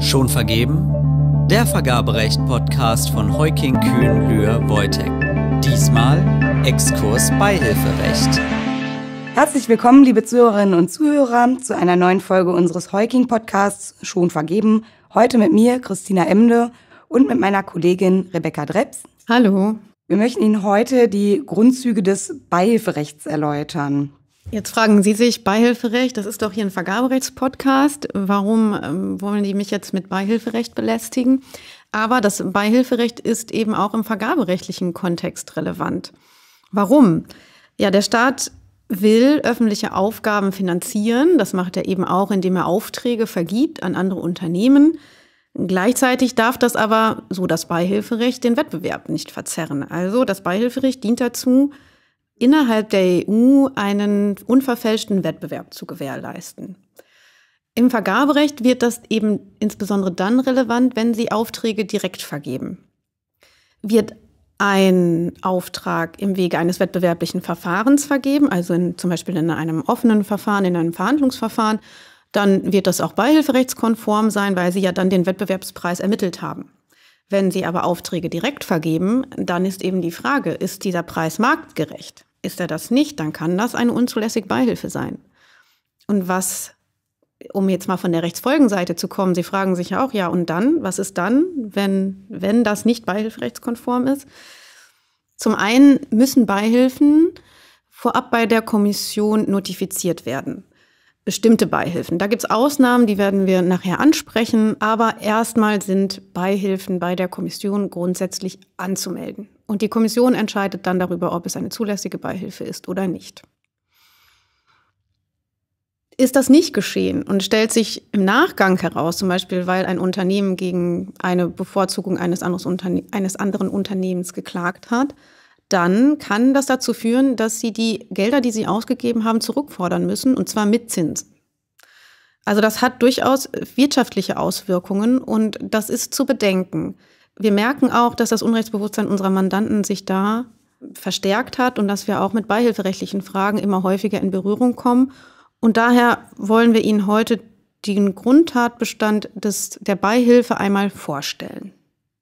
Schon vergeben? Der Vergaberecht-Podcast von Heuking Kühn Lühr Wojtek. Diesmal Exkurs Beihilferecht. Herzlich willkommen, liebe Zuhörerinnen und Zuhörer, zu einer neuen Folge unseres Heuking-Podcasts Schon vergeben. Heute mit mir, Christina Emde, und mit meiner Kollegin Rebecca Drebs. Hallo. Wir möchten Ihnen heute die Grundzüge des Beihilferechts erläutern. Jetzt fragen Sie sich Beihilferecht, das ist doch hier ein Vergaberechtspodcast. Warum ähm, wollen die mich jetzt mit Beihilferecht belästigen? Aber das Beihilferecht ist eben auch im vergaberechtlichen Kontext relevant. Warum? Ja, der Staat will öffentliche Aufgaben finanzieren. Das macht er eben auch, indem er Aufträge vergibt an andere Unternehmen. Gleichzeitig darf das aber, so das Beihilferecht, den Wettbewerb nicht verzerren. Also das Beihilferecht dient dazu, innerhalb der EU einen unverfälschten Wettbewerb zu gewährleisten. Im Vergaberecht wird das eben insbesondere dann relevant, wenn Sie Aufträge direkt vergeben. Wird ein Auftrag im Wege eines wettbewerblichen Verfahrens vergeben, also in, zum Beispiel in einem offenen Verfahren, in einem Verhandlungsverfahren, dann wird das auch beihilferechtskonform sein, weil Sie ja dann den Wettbewerbspreis ermittelt haben. Wenn Sie aber Aufträge direkt vergeben, dann ist eben die Frage, ist dieser Preis marktgerecht? Ist er das nicht, dann kann das eine unzulässige Beihilfe sein. Und was, um jetzt mal von der Rechtsfolgenseite zu kommen, Sie fragen sich ja auch, ja, und dann, was ist dann, wenn, wenn das nicht beihilferechtskonform ist? Zum einen müssen Beihilfen vorab bei der Kommission notifiziert werden bestimmte Beihilfen. Da gibt es Ausnahmen, die werden wir nachher ansprechen, aber erstmal sind Beihilfen bei der Kommission grundsätzlich anzumelden. Und die Kommission entscheidet dann darüber, ob es eine zulässige Beihilfe ist oder nicht. Ist das nicht geschehen und stellt sich im Nachgang heraus, zum Beispiel weil ein Unternehmen gegen eine Bevorzugung eines, Unterne eines anderen Unternehmens geklagt hat, dann kann das dazu führen, dass sie die Gelder, die sie ausgegeben haben, zurückfordern müssen, und zwar mit Zins. Also das hat durchaus wirtschaftliche Auswirkungen und das ist zu bedenken. Wir merken auch, dass das Unrechtsbewusstsein unserer Mandanten sich da verstärkt hat und dass wir auch mit beihilferechtlichen Fragen immer häufiger in Berührung kommen. Und daher wollen wir Ihnen heute den Grundtatbestand des, der Beihilfe einmal vorstellen.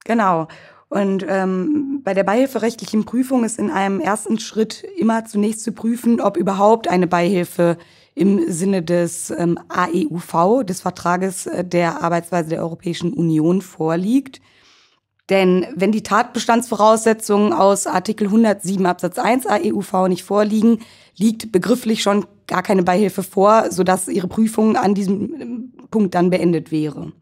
Genau. Und ähm, bei der beihilferechtlichen Prüfung ist in einem ersten Schritt immer zunächst zu prüfen, ob überhaupt eine Beihilfe im Sinne des ähm, AEUV, des Vertrages äh, der Arbeitsweise der Europäischen Union, vorliegt. Denn wenn die Tatbestandsvoraussetzungen aus Artikel 107 Absatz 1 AEUV nicht vorliegen, liegt begrifflich schon gar keine Beihilfe vor, sodass ihre Prüfung an diesem ähm, Punkt dann beendet wäre.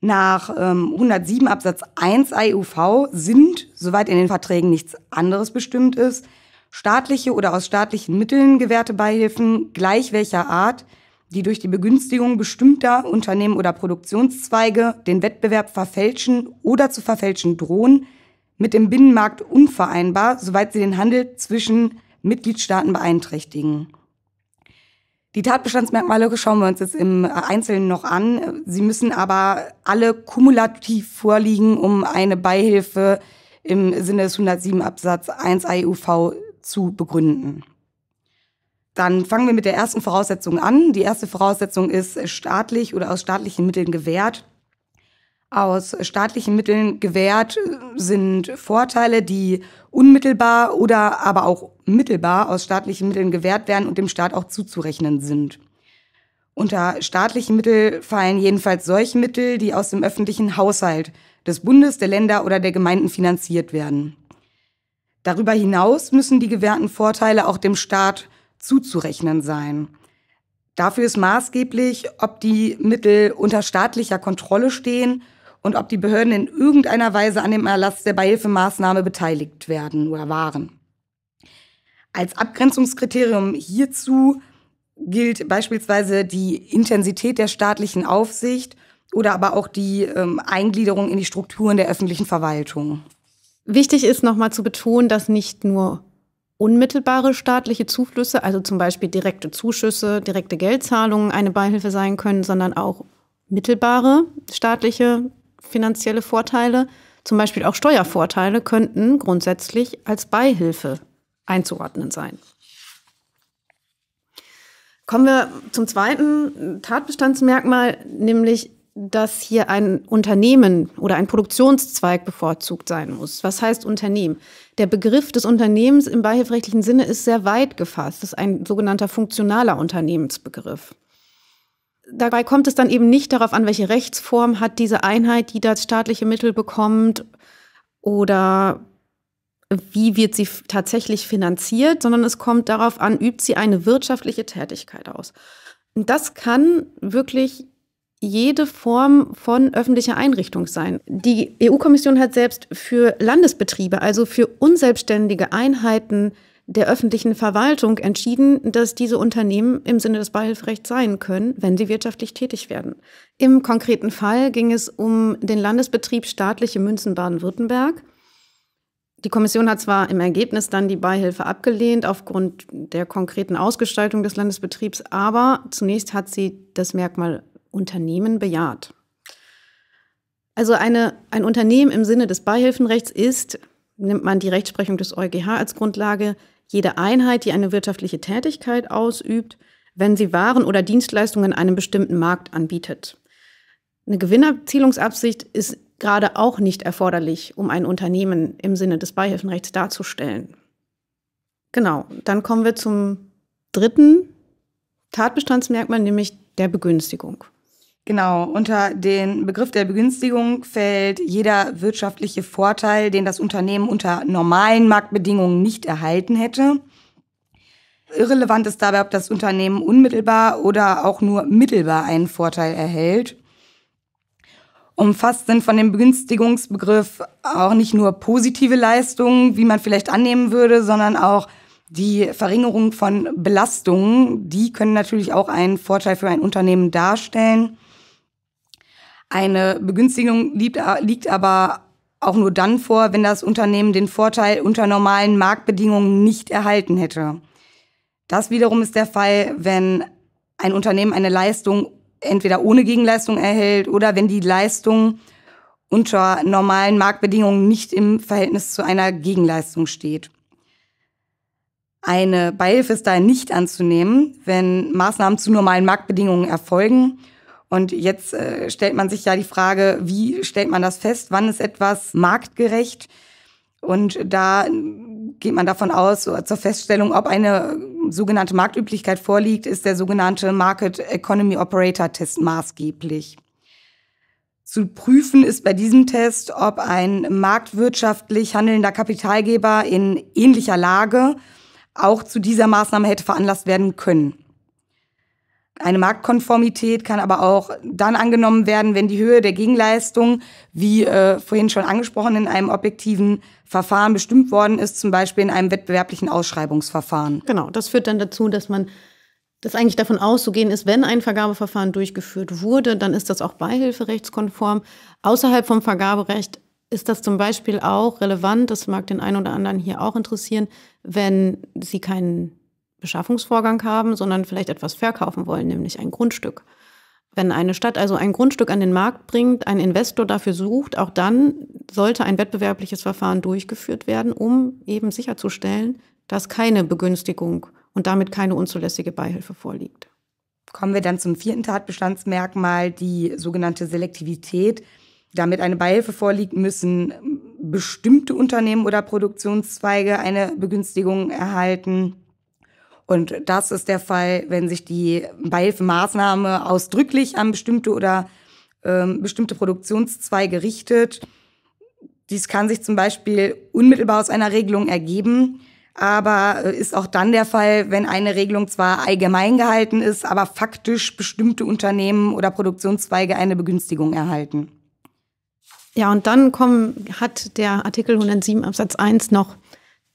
Nach ähm, 107 Absatz 1 AEUV sind, soweit in den Verträgen nichts anderes bestimmt ist, staatliche oder aus staatlichen Mitteln gewährte Beihilfen gleich welcher Art, die durch die Begünstigung bestimmter Unternehmen oder Produktionszweige den Wettbewerb verfälschen oder zu verfälschen drohen, mit dem Binnenmarkt unvereinbar, soweit sie den Handel zwischen Mitgliedstaaten beeinträchtigen. Die Tatbestandsmerkmale schauen wir uns jetzt im äh, Einzelnen noch an. Sie müssen aber alle kumulativ vorliegen, um eine Beihilfe im Sinne des 107 Absatz 1 AEUV zu begründen. Dann fangen wir mit der ersten Voraussetzung an. Die erste Voraussetzung ist staatlich oder aus staatlichen Mitteln gewährt aus staatlichen Mitteln gewährt äh, sind Vorteile, die unmittelbar oder aber auch mittelbar aus staatlichen Mitteln gewährt werden und dem Staat auch zuzurechnen sind. Unter staatliche Mittel fallen jedenfalls solche Mittel, die aus dem öffentlichen Haushalt des Bundes, der Länder oder der Gemeinden finanziert werden. Darüber hinaus müssen die gewährten Vorteile auch dem Staat zuzurechnen sein. Dafür ist maßgeblich, ob die Mittel unter staatlicher Kontrolle stehen und ob die Behörden in irgendeiner Weise an dem Erlass der Beihilfemaßnahme beteiligt werden oder waren. Als Abgrenzungskriterium hierzu gilt beispielsweise die Intensität der staatlichen Aufsicht oder aber auch die ähm, Eingliederung in die Strukturen der öffentlichen Verwaltung. Wichtig ist nochmal zu betonen, dass nicht nur unmittelbare staatliche Zuflüsse, also zum Beispiel direkte Zuschüsse, direkte Geldzahlungen eine Beihilfe sein können, sondern auch mittelbare staatliche finanzielle Vorteile, zum Beispiel auch Steuervorteile, könnten grundsätzlich als Beihilfe einzuordnen sein. Kommen wir zum zweiten Tatbestandsmerkmal, nämlich dass hier ein Unternehmen oder ein Produktionszweig bevorzugt sein muss. Was heißt Unternehmen? Der Begriff des Unternehmens im beihilfrechtlichen Sinne ist sehr weit gefasst. Das ist ein sogenannter funktionaler Unternehmensbegriff dabei kommt es dann eben nicht darauf an, welche Rechtsform hat diese Einheit, die da staatliche Mittel bekommt oder wie wird sie tatsächlich finanziert, sondern es kommt darauf an, übt sie eine wirtschaftliche Tätigkeit aus. Und das kann wirklich jede Form von öffentlicher Einrichtung sein. Die EU-Kommission hat selbst für Landesbetriebe, also für unselbstständige Einheiten, der öffentlichen Verwaltung entschieden, dass diese Unternehmen im Sinne des Beihilferechts sein können, wenn sie wirtschaftlich tätig werden. Im konkreten Fall ging es um den Landesbetrieb staatliche Münzen Baden-Württemberg. Die Kommission hat zwar im Ergebnis dann die Beihilfe abgelehnt aufgrund der konkreten Ausgestaltung des Landesbetriebs, aber zunächst hat sie das Merkmal Unternehmen bejaht. Also eine, ein Unternehmen im Sinne des Beihilfenrechts ist, nimmt man die Rechtsprechung des EuGH als Grundlage, jede Einheit, die eine wirtschaftliche Tätigkeit ausübt, wenn sie Waren oder Dienstleistungen einem bestimmten Markt anbietet. Eine Gewinnerzielungsabsicht ist gerade auch nicht erforderlich, um ein Unternehmen im Sinne des Beihilfenrechts darzustellen. Genau, dann kommen wir zum dritten Tatbestandsmerkmal, nämlich der Begünstigung. Genau, unter den Begriff der Begünstigung fällt jeder wirtschaftliche Vorteil, den das Unternehmen unter normalen Marktbedingungen nicht erhalten hätte. Irrelevant ist dabei, ob das Unternehmen unmittelbar oder auch nur mittelbar einen Vorteil erhält. Umfasst sind von dem Begünstigungsbegriff auch nicht nur positive Leistungen, wie man vielleicht annehmen würde, sondern auch die Verringerung von Belastungen. Die können natürlich auch einen Vorteil für ein Unternehmen darstellen. Eine Begünstigung liegt, aber auch nur dann vor, wenn das Unternehmen den Vorteil unter normalen Marktbedingungen nicht erhalten hätte. Das wiederum ist der Fall, wenn ein Unternehmen eine Leistung entweder ohne Gegenleistung erhält oder wenn die Leistung unter normalen Marktbedingungen nicht im Verhältnis zu einer Gegenleistung steht. Eine Beihilfe ist daher nicht anzunehmen, wenn Maßnahmen zu normalen Marktbedingungen erfolgen und jetzt äh, stellt man sich ja die Frage, wie stellt man das fest? Wann ist etwas marktgerecht? Und da äh, geht man davon aus, zur Feststellung, ob eine sogenannte Marktüblichkeit vorliegt, ist der sogenannte Market Economy Operator Test maßgeblich. Zu prüfen ist bei diesem Test, ob ein marktwirtschaftlich handelnder Kapitalgeber in ähnlicher Lage auch zu dieser Maßnahme hätte veranlasst werden können. Eine Marktkonformität kann aber auch dann angenommen werden, wenn die Höhe der Gegenleistung, wie äh, vorhin schon angesprochen, in einem objektiven Verfahren bestimmt worden ist, zum Beispiel in einem wettbewerblichen Ausschreibungsverfahren. Genau, das führt dann dazu, dass man dass eigentlich davon auszugehen ist, wenn ein Vergabeverfahren durchgeführt wurde, dann ist das auch beihilferechtskonform. Außerhalb vom Vergaberecht ist das zum Beispiel auch relevant, das mag den einen oder anderen hier auch interessieren, wenn Sie keinen Beschaffungsvorgang haben, sondern vielleicht etwas verkaufen wollen, nämlich ein Grundstück. Wenn eine Stadt also ein Grundstück an den Markt bringt, ein Investor dafür sucht, auch dann sollte ein wettbewerbliches Verfahren durchgeführt werden, um eben sicherzustellen, dass keine Begünstigung und damit keine unzulässige Beihilfe vorliegt. Kommen wir dann zum vierten Tatbestandsmerkmal, die sogenannte Selektivität. Damit eine Beihilfe vorliegt, müssen bestimmte Unternehmen oder Produktionszweige eine Begünstigung erhalten. Und das ist der Fall, wenn sich die Beihilfemaßnahme ausdrücklich an bestimmte oder ähm, bestimmte Produktionszweige richtet. Dies kann sich zum Beispiel unmittelbar aus einer Regelung ergeben, aber äh, ist auch dann der Fall, wenn eine Regelung zwar allgemein gehalten ist, aber faktisch bestimmte Unternehmen oder Produktionszweige eine Begünstigung erhalten. Ja, und dann kommen, hat der Artikel 107 Absatz 1 noch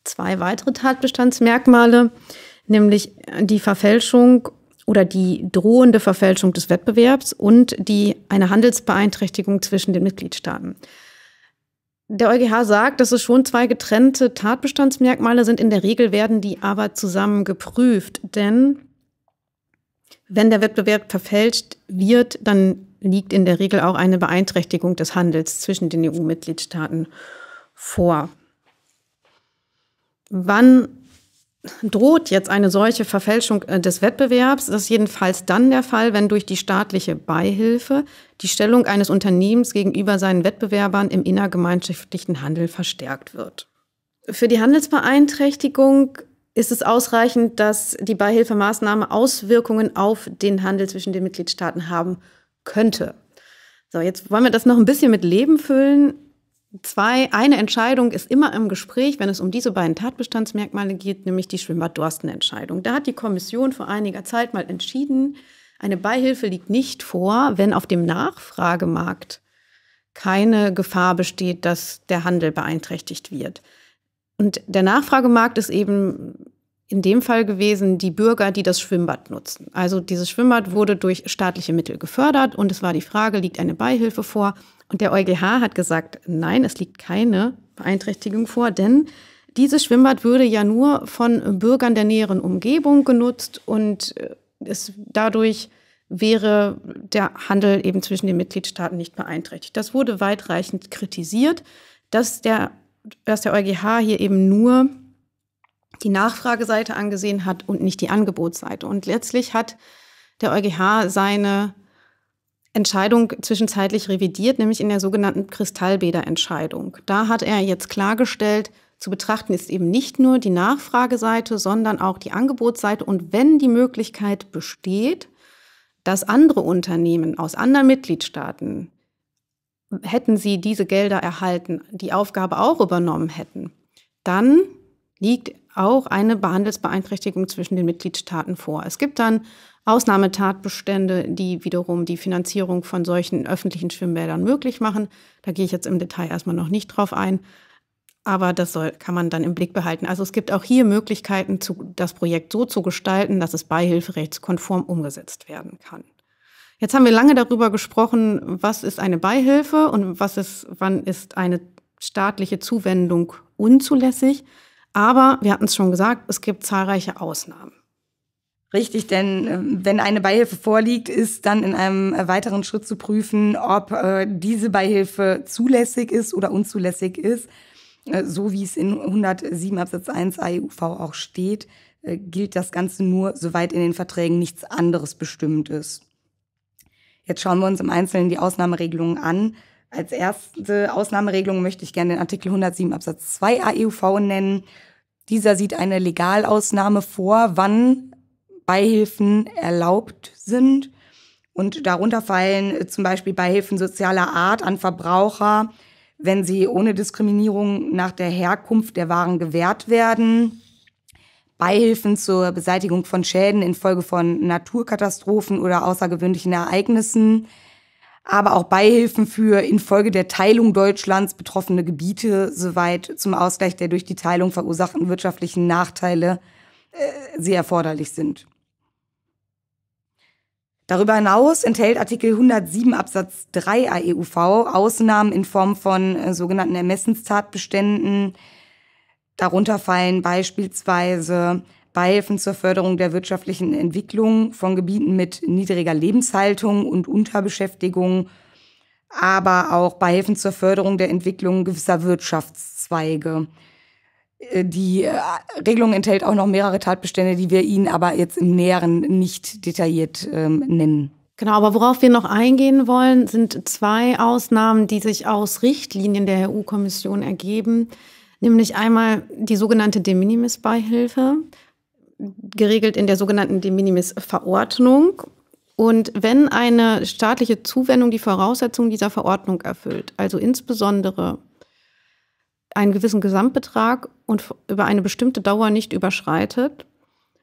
zwei weitere Tatbestandsmerkmale nämlich äh, die Verfälschung oder die drohende Verfälschung des Wettbewerbs und die, eine Handelsbeeinträchtigung zwischen den Mitgliedstaaten. Der EuGH sagt, dass es schon zwei getrennte Tatbestandsmerkmale sind. In der Regel werden die aber zusammen geprüft, denn wenn der Wettbewerb verfälscht wird, dann liegt in der Regel auch eine Beeinträchtigung des Handels zwischen den EU-Mitgliedstaaten vor. Wann droht jetzt eine solche Verfälschung äh, des Wettbewerbs. Das ist jedenfalls dann der Fall, wenn durch die staatliche Beihilfe die Stellung eines Unternehmens gegenüber seinen Wettbewerbern im innergemeinschaftlichen Handel verstärkt wird. Für die Handelsbeeinträchtigung ist es ausreichend, dass die Beihilfemaßnahme Auswirkungen auf den Handel zwischen den Mitgliedstaaten haben könnte. So, jetzt wollen wir das noch ein bisschen mit Leben füllen. Zwei, eine Entscheidung ist immer im Gespräch, wenn es um diese beiden Tatbestandsmerkmale geht, nämlich die Schwimmbad-Dorsten-Entscheidung. Da hat die Kommission vor einiger Zeit mal entschieden, eine Beihilfe liegt nicht vor, wenn auf dem Nachfragemarkt keine Gefahr besteht, dass der Handel beeinträchtigt wird. Und der Nachfragemarkt ist eben in dem Fall gewesen die Bürger, die das Schwimmbad nutzen. Also dieses Schwimmbad wurde durch staatliche Mittel gefördert und es war die Frage, liegt eine Beihilfe vor? Und der EuGH hat gesagt, nein, es liegt keine Beeinträchtigung vor, denn dieses Schwimmbad würde ja nur von Bürgern der näheren Umgebung genutzt und äh, es dadurch wäre der Handel eben zwischen den Mitgliedstaaten nicht beeinträchtigt. Das wurde weitreichend kritisiert, dass der, dass der EuGH hier eben nur die Nachfrageseite angesehen hat und nicht die Angebotsseite. Und letztlich hat der EuGH seine Entscheidung zwischenzeitlich revidiert, nämlich in der sogenannten Kristallbäderentscheidung. Da hat er jetzt klargestellt, zu betrachten ist eben nicht nur die Nachfrageseite, sondern auch die Angebotsseite. Und wenn die Möglichkeit besteht, dass andere Unternehmen aus anderen Mitgliedstaaten, hätten sie diese Gelder erhalten, die Aufgabe auch übernommen hätten, dann liegt auch eine Behandelsbeeinträchtigung zwischen den Mitgliedstaaten vor. Es gibt dann Ausnahmetatbestände, die wiederum die Finanzierung von solchen öffentlichen Schwimmbädern möglich machen. Da gehe ich jetzt im Detail erstmal noch nicht drauf ein. Aber das soll, kann man dann im Blick behalten. Also es gibt auch hier Möglichkeiten, zu, das Projekt so zu gestalten, dass es beihilferechtskonform umgesetzt werden kann. Jetzt haben wir lange darüber gesprochen, was ist eine Beihilfe und was ist, wann ist eine staatliche Zuwendung unzulässig. Aber wir hatten es schon gesagt, es gibt zahlreiche Ausnahmen. Richtig, denn ähm, wenn eine Beihilfe vorliegt, ist dann in einem äh, weiteren Schritt zu prüfen, ob äh, diese Beihilfe zulässig ist oder unzulässig ist. Äh, so wie es in 107 Absatz 1 AEUV auch steht, gilt das Ganze nur, soweit in den Verträgen nichts anderes bestimmt ist. Jetzt schauen wir uns im Einzelnen die Ausnahmeregelungen an. Als erste Ausnahmeregelung möchte ich gerne den Artikel 107 Absatz 2 AEUV nennen. Dieser sieht eine Legalausnahme vor, wann Beihilfen erlaubt sind. Und darunter fallen äh, zum Beispiel Beihilfen sozialer Art an Verbraucher, wenn sie ohne Diskriminierung nach der Herkunft der Waren gewährt werden. Beihilfen zur Beseitigung von Schäden infolge von Naturkatastrophen oder außergewöhnlichen Ereignissen aber auch Beihilfen für infolge der Teilung Deutschlands betroffene Gebiete soweit zum Ausgleich der durch die Teilung verursachten wirtschaftlichen Nachteile äh, sehr erforderlich sind. Darüber hinaus enthält Artikel 107 Absatz 3 AEUV Ausnahmen in Form von äh, sogenannten Ermessenstatbeständen. Darunter fallen beispielsweise Beihilfen zur Förderung der wirtschaftlichen Entwicklung von Gebieten mit niedriger Lebenshaltung und Unterbeschäftigung, aber auch Beihilfen zur Förderung der Entwicklung gewisser Wirtschaftszweige. Äh, die äh, Regelung enthält auch noch mehrere Tatbestände, die wir Ihnen aber jetzt im Näheren nicht detailliert ähm, nennen. Genau, aber worauf wir noch eingehen wollen, sind zwei Ausnahmen, die sich aus Richtlinien der EU-Kommission ergeben, nämlich einmal die sogenannte De minimis Beihilfe geregelt in der sogenannten De Minimis-Verordnung. Und wenn eine staatliche Zuwendung die Voraussetzungen dieser Verordnung erfüllt, also insbesondere einen gewissen Gesamtbetrag und über eine bestimmte Dauer nicht überschreitet,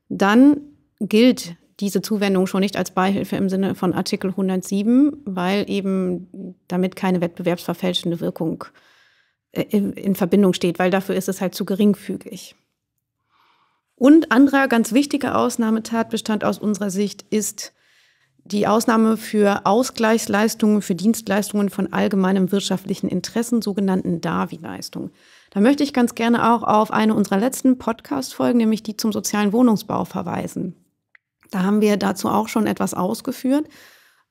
dann gilt diese Zuwendung schon nicht als Beihilfe im Sinne von Artikel 107, weil eben damit keine wettbewerbsverfälschende Wirkung äh, in Verbindung steht, weil dafür ist es halt zu geringfügig. Und anderer ganz wichtiger Ausnahmetatbestand aus unserer Sicht ist die Ausnahme für Ausgleichsleistungen, für Dienstleistungen von allgemeinem wirtschaftlichen Interessen, sogenannten DAVI-Leistungen. Da möchte ich ganz gerne auch auf eine unserer letzten Podcast-Folgen, nämlich die zum sozialen Wohnungsbau, verweisen. Da haben wir dazu auch schon etwas ausgeführt.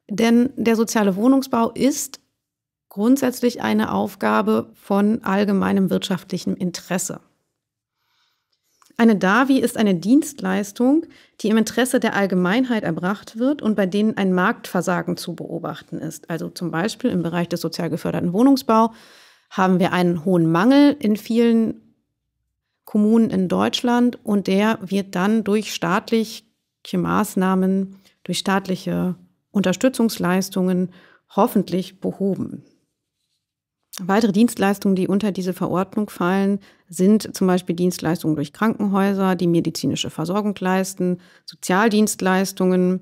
Denn der soziale Wohnungsbau ist grundsätzlich eine Aufgabe von allgemeinem wirtschaftlichem Interesse. Eine DAVI ist eine Dienstleistung, die im Interesse der Allgemeinheit erbracht wird und bei denen ein Marktversagen zu beobachten ist. Also zum Beispiel im Bereich des sozial geförderten Wohnungsbau haben wir einen hohen Mangel in vielen Kommunen in Deutschland und der wird dann durch staatliche Maßnahmen, durch staatliche Unterstützungsleistungen hoffentlich behoben. Weitere Dienstleistungen, die unter diese Verordnung fallen, sind zum Beispiel Dienstleistungen durch Krankenhäuser, die medizinische Versorgung leisten, Sozialdienstleistungen,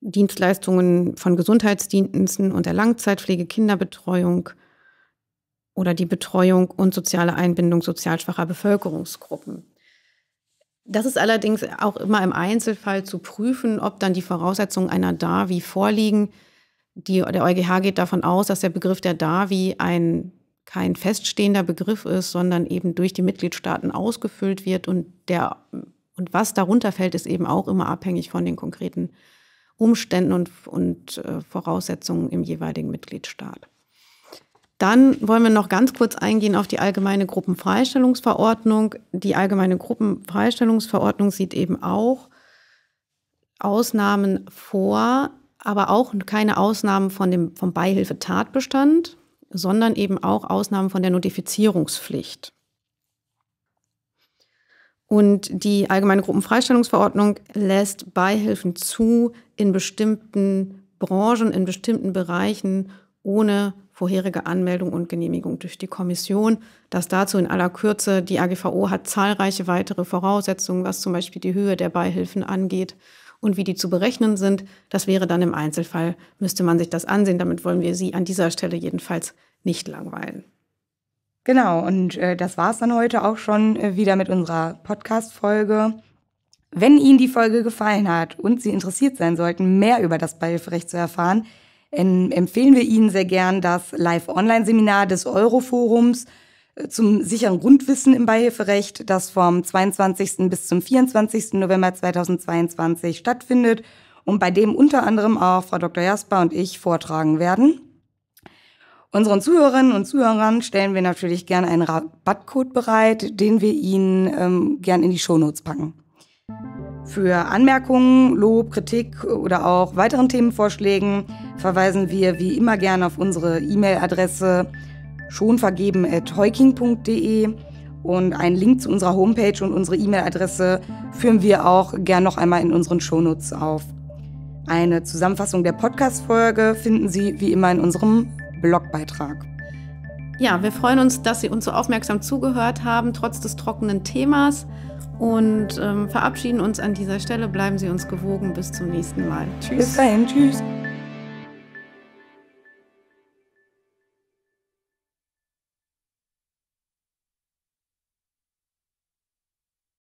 Dienstleistungen von Gesundheitsdiensten und der Langzeitpflege, Kinderbetreuung oder die Betreuung und soziale Einbindung sozial schwacher Bevölkerungsgruppen. Das ist allerdings auch immer im Einzelfall zu prüfen, ob dann die Voraussetzungen einer da wie vorliegen, die, der EuGH geht davon aus, dass der Begriff der DAVI ein, kein feststehender Begriff ist, sondern eben durch die Mitgliedstaaten ausgefüllt wird und der und was darunter fällt, ist eben auch immer abhängig von den konkreten Umständen und, und äh, Voraussetzungen im jeweiligen Mitgliedstaat. Dann wollen wir noch ganz kurz eingehen auf die allgemeine Gruppenfreistellungsverordnung. Die allgemeine Gruppenfreistellungsverordnung sieht eben auch Ausnahmen vor, aber auch keine Ausnahmen von dem, vom Beihilfetatbestand, sondern eben auch Ausnahmen von der Notifizierungspflicht. Und die Allgemeine Gruppenfreistellungsverordnung lässt Beihilfen zu in bestimmten Branchen, in bestimmten Bereichen ohne vorherige Anmeldung und Genehmigung durch die Kommission. Das dazu in aller Kürze. Die AGVO hat zahlreiche weitere Voraussetzungen, was zum Beispiel die Höhe der Beihilfen angeht und wie die zu berechnen sind, das wäre dann im Einzelfall, müsste man sich das ansehen. Damit wollen wir Sie an dieser Stelle jedenfalls nicht langweilen. Genau, und äh, das war es dann heute auch schon äh, wieder mit unserer Podcast-Folge. Wenn Ihnen die Folge gefallen hat und Sie interessiert sein sollten, mehr über das Beihilferecht zu erfahren, ähm, empfehlen wir Ihnen sehr gern das Live-Online-Seminar des Euroforums zum sicheren Grundwissen im Beihilferecht, das vom 22. bis zum 24. November 2022 stattfindet und bei dem unter anderem auch Frau Dr. Jasper und ich vortragen werden. Unseren Zuhörerinnen und Zuhörern stellen wir natürlich gern einen Rabattcode bereit, den wir Ihnen ähm, gern in die Shownotes packen. Für Anmerkungen, Lob, Kritik oder auch weiteren Themenvorschlägen verweisen wir wie immer gern auf unsere E-Mail-Adresse schonvergeben.heuking.de und einen Link zu unserer Homepage und unsere E-Mail-Adresse führen wir auch gern noch einmal in unseren Shownotes auf. Eine Zusammenfassung der Podcast-Folge finden Sie wie immer in unserem Blogbeitrag. Ja, wir freuen uns, dass Sie uns so aufmerksam zugehört haben, trotz des trockenen Themas. Und ähm, verabschieden uns an dieser Stelle. Bleiben Sie uns gewogen. Bis zum nächsten Mal. Tschüss. Bis dahin. Tschüss.